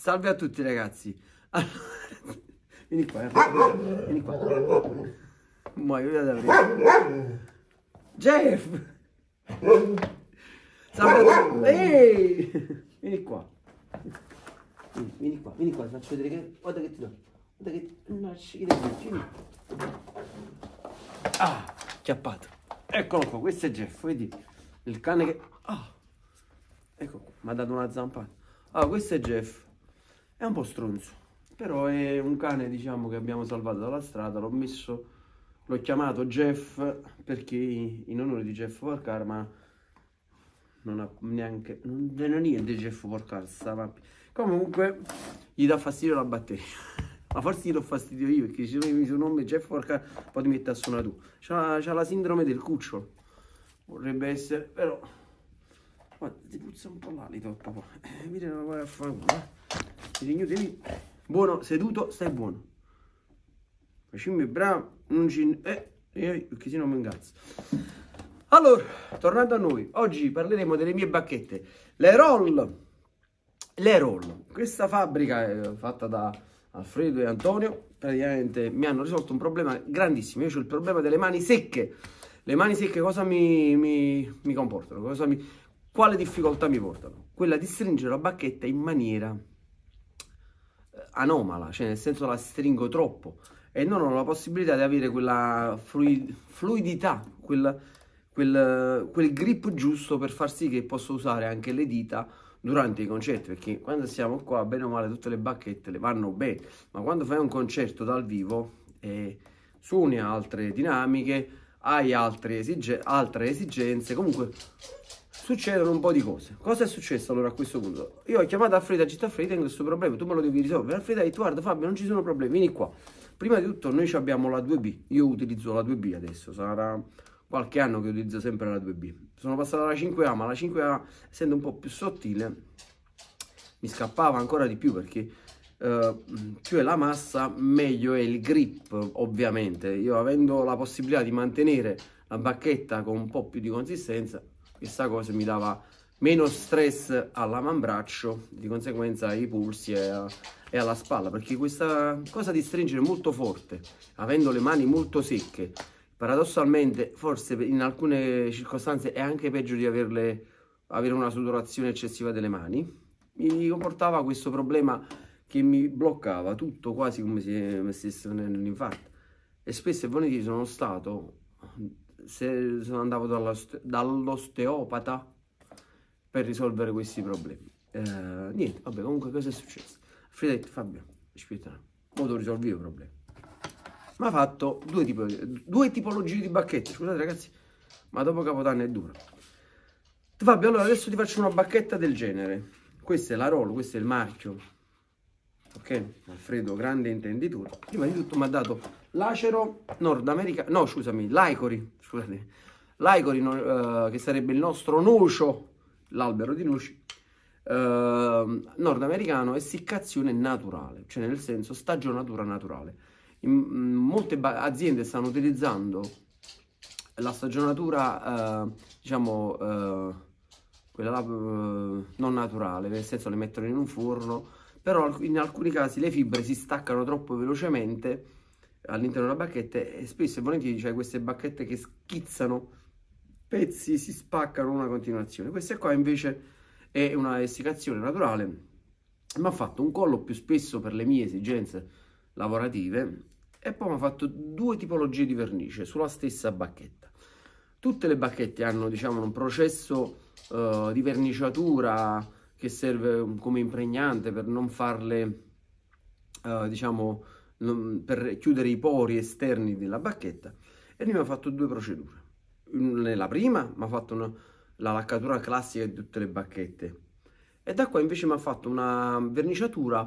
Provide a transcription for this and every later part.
Salve a tutti ragazzi. Allora, vieni qua, eh. vieni qua. Muoio da aprire. Jeff! Salve a tutti. Ehi! Vieni qua. Vieni, qua, vieni qua, ti faccio vedere che... Guarda che ti do. Guarda che... No, che vieni. Ah, chiappato. Eccolo qua, questo è Jeff, vedi? Il cane che... Ah! Oh. Ecco qua, mi ha dato una zampata. Ah, questo è Jeff. È un po' stronzo, però è un cane diciamo che abbiamo salvato dalla strada, l'ho messo, l'ho chiamato Jeff perché in onore di Jeff Porcar, ma non ha neanche, non è niente Jeff Porcar, stava... Comunque gli dà fastidio la batteria. Ma forse glielo fastidio io perché se mi sono nome Jeff Porcar poi ti metti a suonare tu. C'ha, la sindrome del cucciolo. Vorrebbe essere, però. Guarda, ti puzza un po' l'alito, papà. Eh, mi devo fare uno eh. Signore, Buono, seduto, stai buono. La bravo, non ci... Eh, eh, eh così non mi ingazzo. Allora, tornando a noi, oggi parleremo delle mie bacchette. Le roll. Le roll. Questa fabbrica è eh, fatta da Alfredo e Antonio. Praticamente mi hanno risolto un problema grandissimo. Io ho il problema delle mani secche. Le mani secche cosa mi, mi, mi comportano? Cosa mi, quale difficoltà mi portano? Quella di stringere la bacchetta in maniera anomala, cioè nel senso la stringo troppo e non ho la possibilità di avere quella fluidità, quel, quel, quel grip giusto per far sì che posso usare anche le dita durante i concerti perché quando siamo qua bene o male tutte le bacchette le vanno bene ma quando fai un concerto dal vivo eh, suoni altre dinamiche hai altre, esige altre esigenze comunque succedono un po' di cose. Cosa è successo allora a questo punto? Io ho chiamato Alfreda, città Alfreda, in questo problema, tu me lo devi risolvere. Alfreda ha detto, guarda Fabio, non ci sono problemi, vieni qua. Prima di tutto noi abbiamo la 2B, io utilizzo la 2B adesso, sarà qualche anno che utilizzo sempre la 2B. Sono passato alla 5A, ma la 5A, essendo un po' più sottile, mi scappava ancora di più perché... Uh, più è la massa meglio è il grip ovviamente io avendo la possibilità di mantenere la bacchetta con un po' più di consistenza questa cosa mi dava meno stress all'avambraccio, di conseguenza ai polsi e, e, alla spalla, perché questa cosa di stringere è molto forte, avendo le mani molto secche, paradossalmente forse in alcune circostanze è anche peggio di averle, avere una sudorazione eccessiva delle mani, mi comportava questo problema che mi bloccava tutto, quasi come se mi stesse venendo un infarto. E spesso e volentieri sono stato se sono andato dall'osteopata per risolvere questi problemi. Eh, niente, vabbè, comunque cosa è successo? Frida ha detto Fabio, aspetta, ora risolvi i problemi. Mi ha fatto due, tipo, due tipologie di bacchette. Scusate ragazzi, ma dopo Capodanno è dura. Fabio, allora adesso ti faccio una bacchetta del genere. Questa è la Rolo, questo è il marchio. Ok? Alfredo, grande intenditore. Prima di tutto mi ha dato l'acero nordamericano, no scusami, l'aicori, scusate, l'aicori eh, che sarebbe il nostro nocio, l'albero di noci, eh, nordamericano, essiccazione naturale, cioè nel senso stagionatura naturale. In, mm, molte aziende stanno utilizzando la stagionatura, eh, diciamo, eh, quella là, eh, non naturale, nel senso le mettono in un forno, però in alcuni casi le fibre si staccano troppo velocemente all'interno della bacchetta e spesso e volentieri c'è queste bacchette che schizzano pezzi, si spaccano una continuazione. Questa qua invece è una essiccazione naturale, ma ha fatto un collo più spesso per le mie esigenze lavorative e poi mi ha fatto due tipologie di vernice sulla stessa bacchetta. Tutte le bacchette hanno diciamo un processo uh, di verniciatura che serve come impregnante per non farle uh, diciamo Mm, per chiudere i pori esterni della bacchetta e lui mi ha fatto due procedure. Mm, nella prima mi ha fatto una, la laccatura classica di tutte le bacchette e da qua invece mi ha fatto una verniciatura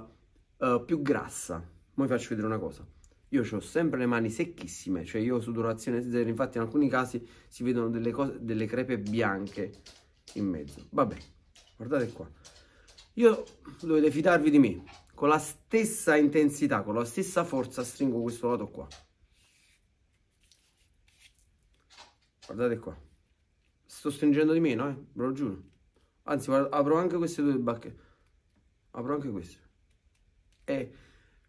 uh, più grassa. Ora vi faccio vedere una cosa. Io ho sempre le mani secchissime, cioè io ho sudorazione zero, infatti in alcuni casi si vedono delle, cose, delle crepe bianche in mezzo. Vabbè, guardate qua. Io dovete fidarvi di me, con la stessa intensità, con la stessa forza stringo questo lato qua. Guardate qua. Sto stringendo di meno, eh, ve lo giuro. Anzi, guarda, apro anche queste due bacchette. Apro anche queste. E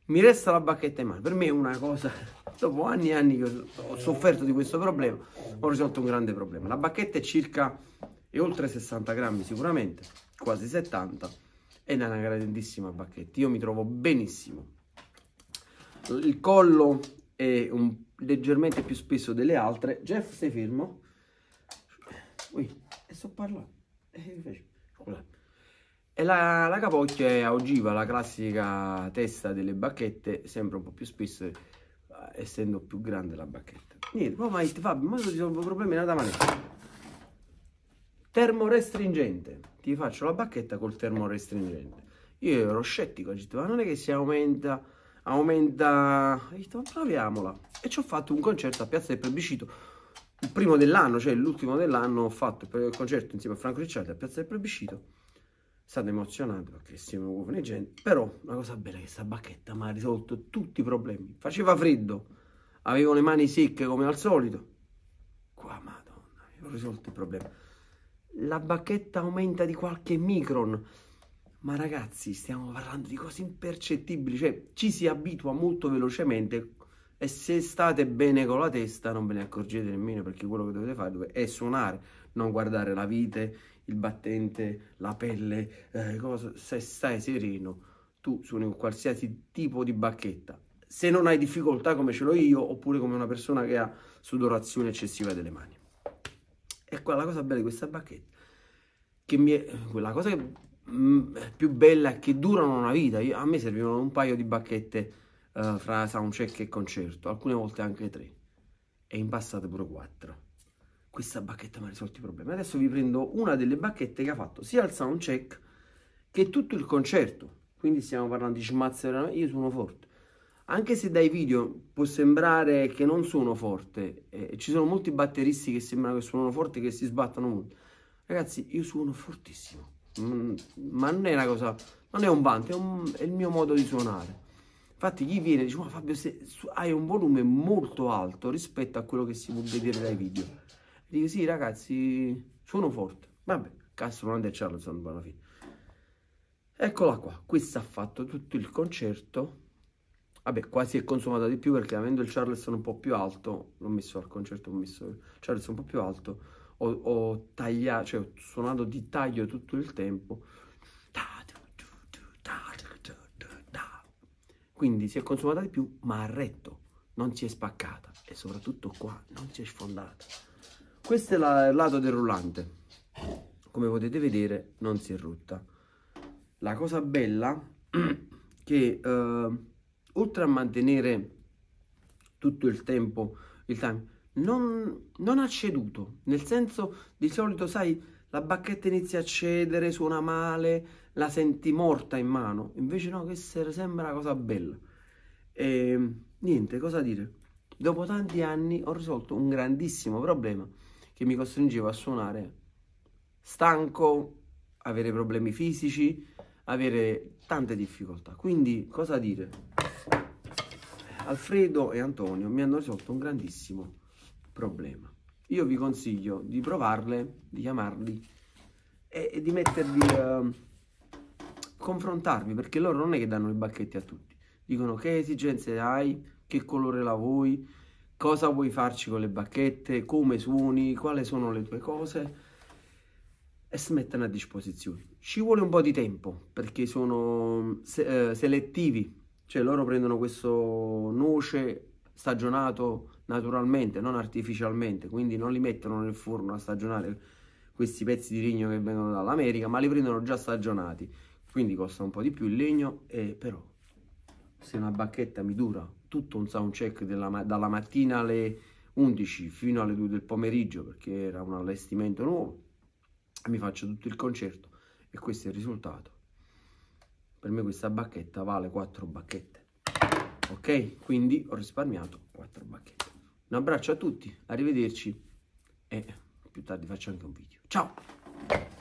mi resta la bacchetta in mano. Per me è una cosa, dopo anni e anni che ho sofferto di questo problema, ho risolto un grande problema. La bacchetta è circa, è oltre 60 grammi sicuramente, quasi 70 è una grandissima bacchetta. Io mi trovo benissimo. Il collo è un, leggermente più spesso delle altre. Jeff, stai fermo? Ui, e sto parlando. E la, la, capocchia è ogiva, la classica testa delle bacchette, sempre un po' più spesso, essendo più grande la bacchetta. Niente, poi ma Fabio, ma risolvo problemi nella manetta. Termorestringente ti faccio la bacchetta col termorestringente. Io ero scettico, ho detto, ma non è che si aumenta, aumenta... Ho detto, proviamola. E ci ho fatto un concerto a Piazza del Plebiscito, il primo dell'anno, cioè l'ultimo dell'anno, ho fatto il concerto insieme a Franco Ricciardi a Piazza del Plebiscito. È stato emozionante perché siamo giovani gente, però una cosa bella è che questa bacchetta mi ha risolto tutti i problemi. Faceva freddo, avevo le mani secche come al solito. Qua, madonna, ho risolto il problema la bacchetta aumenta di qualche micron. Ma ragazzi, stiamo parlando di cose impercettibili, cioè ci si abitua molto velocemente e se state bene con la testa non ve ne accorgete nemmeno perché quello che dovete fare è suonare, non guardare la vite, il battente, la pelle, eh, cosa. se stai sereno tu suoni con qualsiasi tipo di bacchetta. Se non hai difficoltà come ce l'ho io oppure come una persona che ha sudorazione eccessiva delle mani. E qua la cosa bella di questa bacchetta, che mi è, quella cosa che, mh, mm, più bella è che durano una vita. Io, a me servivano un paio di bacchette uh, fra soundcheck e concerto, alcune volte anche tre. E in passato pure quattro. Questa bacchetta mi ha risolto i problemi. Adesso vi prendo una delle bacchette che ha fatto sia il soundcheck che tutto il concerto. Quindi stiamo parlando di smazzo, io sono forte anche se dai video può sembrare che non suono forte, eh, ci sono molti batteristi che sembrano che suonano forte, che si sbattono molto. Ragazzi, io suono fortissimo, mm, ma non è una cosa, non è un vanto, è, un, è il mio modo di suonare. Infatti chi viene dice, ma Fabio, se, su, hai un volume molto alto rispetto a quello che si può vedere dai video. E dico, sì ragazzi, suono forte. Vabbè, cazzo, non è Charleston, alla fine. Eccola qua, questa ha fatto tutto il concerto Vabbè, quasi si è consumata di più perché avendo il Charleston un po' più alto, l'ho messo al concerto, ho messo il Charleston un po' più alto, ho, ho tagliato, cioè ho suonato di taglio tutto il tempo. Quindi si è consumata di più, ma ha retto, non si è spaccata e soprattutto qua non si è sfondata. Questo è la, il lato del rullante. Come potete vedere non si è rotta. La cosa bella che... Uh, oltre a mantenere tutto il tempo il time, non, non ha ceduto, nel senso di solito, sai, la bacchetta inizia a cedere, suona male, la senti morta in mano, invece no, che sembra una cosa bella. E, ehm, niente, cosa dire? Dopo tanti anni ho risolto un grandissimo problema che mi costringeva a suonare stanco, avere problemi fisici, avere tante difficoltà. Quindi cosa dire? Alfredo e Antonio mi hanno risolto un grandissimo problema. Io vi consiglio di provarle, di chiamarli e, e di mettervi, uh, ehm, confrontarvi, perché loro non è che danno i bacchetti a tutti. Dicono che esigenze hai, che colore la vuoi, cosa vuoi farci con le bacchette, come suoni, quali sono le tue cose e si mettono a disposizione. Ci vuole un po' di tempo perché sono mm, se eh, selettivi, cioè loro prendono questo noce stagionato naturalmente, non artificialmente, quindi non li mettono nel forno a stagionare questi pezzi di legno che vengono dall'America, ma li prendono già stagionati, quindi costa un po' di più il legno, e però se una bacchetta mi dura tutto un sound check della, dalla mattina alle 11 fino alle 2 del pomeriggio, perché era un allestimento nuovo, mi faccio tutto il concerto e questo è il risultato per me questa bacchetta vale 4 bacchette ok quindi ho risparmiato 4 bacchette un abbraccio a tutti arrivederci e più tardi faccio anche un video ciao